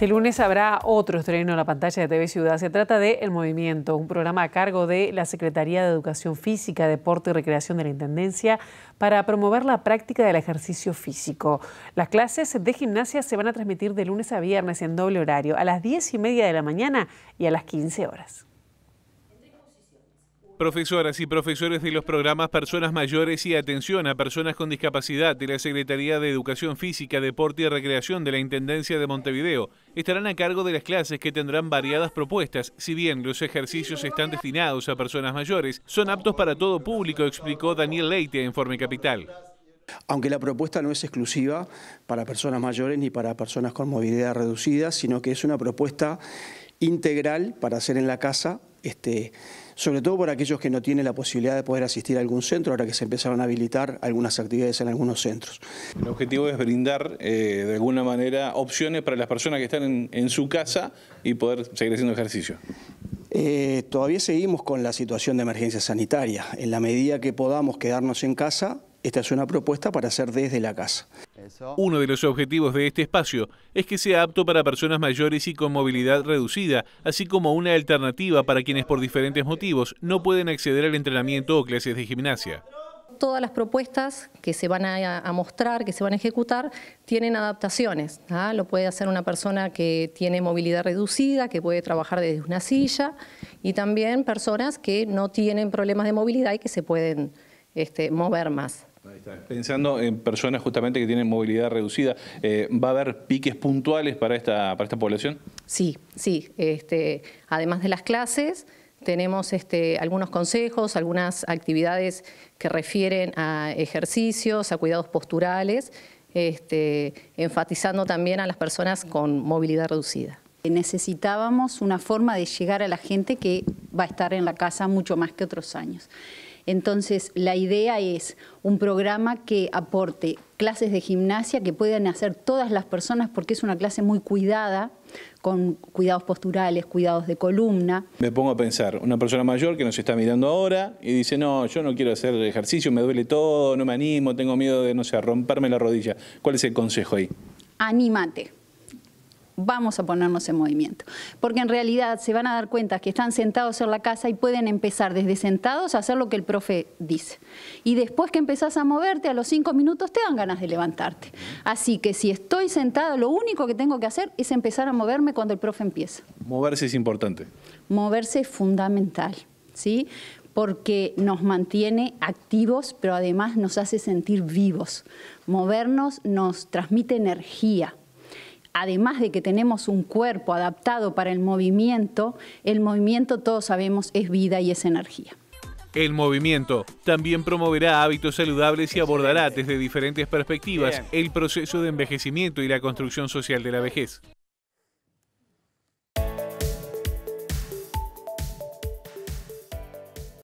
Este lunes habrá otro estreno en la pantalla de TV Ciudad. Se trata de El Movimiento, un programa a cargo de la Secretaría de Educación Física, Deporte y Recreación de la Intendencia para promover la práctica del ejercicio físico. Las clases de gimnasia se van a transmitir de lunes a viernes en doble horario, a las 10 y media de la mañana y a las 15 horas. Profesoras y profesores de los programas Personas Mayores y Atención a Personas con Discapacidad de la Secretaría de Educación Física, Deporte y Recreación de la Intendencia de Montevideo estarán a cargo de las clases que tendrán variadas propuestas. Si bien los ejercicios están destinados a personas mayores, son aptos para todo público, explicó Daniel Leite en Informe Capital. Aunque la propuesta no es exclusiva para personas mayores ni para personas con movilidad reducida, sino que es una propuesta integral para hacer en la casa este, sobre todo por aquellos que no tienen la posibilidad de poder asistir a algún centro, ahora que se empezaron a habilitar algunas actividades en algunos centros. El objetivo es brindar, eh, de alguna manera, opciones para las personas que están en, su casa y poder seguir haciendo ejercicio. Eh, todavía seguimos con la situación de emergencia sanitaria. En la medida que podamos quedarnos en casa, esta es una propuesta para hacer desde la casa. Uno de los objetivos de este espacio es que sea apto para personas mayores y con movilidad reducida, así como una alternativa para quienes por diferentes motivos no pueden acceder al entrenamiento o clases de gimnasia todas las propuestas que se van a, mostrar, que se van a ejecutar, tienen adaptaciones. ¿ah? Lo puede hacer una persona que tiene movilidad reducida, que puede trabajar desde una silla, y también personas que no tienen problemas de movilidad y que se pueden este, mover más. Pensando en personas justamente que tienen movilidad reducida, eh, ¿va a haber piques puntuales para esta, para esta población? Sí, sí. Este, además de las clases, tenemos este, algunos consejos, algunas actividades que refieren a ejercicios, a cuidados posturales, este, enfatizando también a las personas con movilidad reducida. Necesitábamos una forma de llegar a la gente que va a estar en la casa mucho más que otros años. Entonces, la idea es un programa que aporte clases de gimnasia que puedan hacer todas las personas porque es una clase muy cuidada, con cuidados posturales, cuidados de columna. Me pongo a pensar, una persona mayor que nos está mirando ahora y dice, no, yo no quiero hacer ejercicio, me duele todo, no me animo, tengo miedo de, no sé, romperme la rodilla. ¿Cuál es el consejo ahí? Anímate vamos a ponernos en movimiento. Porque en realidad se van a dar cuenta que están sentados en la casa y pueden empezar desde sentados a hacer lo que el profe dice. Y después que empezás a moverte, a los cinco minutos te dan ganas de levantarte. Así que si estoy sentado, lo único que tengo que hacer es empezar a moverme cuando el profe empieza. Moverse es importante. Moverse es fundamental, ¿sí? porque nos mantiene activos, pero además nos hace sentir vivos. Movernos nos transmite energía además de que tenemos un cuerpo adaptado para el movimiento, el movimiento todos sabemos es vida y es energía. El movimiento también promoverá hábitos saludables y abordará desde diferentes perspectivas el proceso de envejecimiento y la construcción social de la vejez.